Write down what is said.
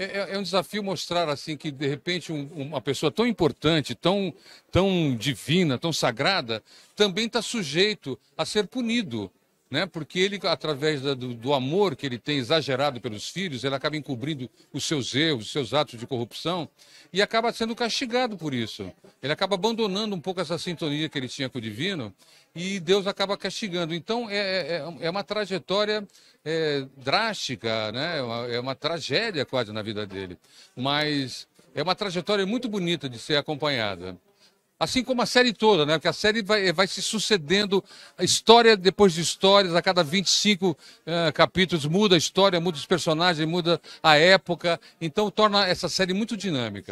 É, é, é, um desafio mostrar assim que de repente um, uma pessoa tão importante, tão, tão divina, tão sagrada, também está sujeito a ser punido né? Porque ele, através do, do, amor que ele tem exagerado pelos filhos, ele acaba encobrindo os seus erros, os seus atos de corrupção e acaba sendo castigado por isso. Ele acaba abandonando um pouco essa sintonia que ele tinha com o divino e Deus acaba castigando. Então é, é, é, é uma trajetória é, drástica, né? É uma, é uma tragédia quase na vida dele, mas é uma trajetória muito bonita de ser acompanhada. Assim como a série toda, né? Porque a série vai, vai se sucedendo história depois de histórias, a cada 25 uh, eh, capítulos muda a história, muda os personagens, muda a época. Então torna essa série muito dinâmica.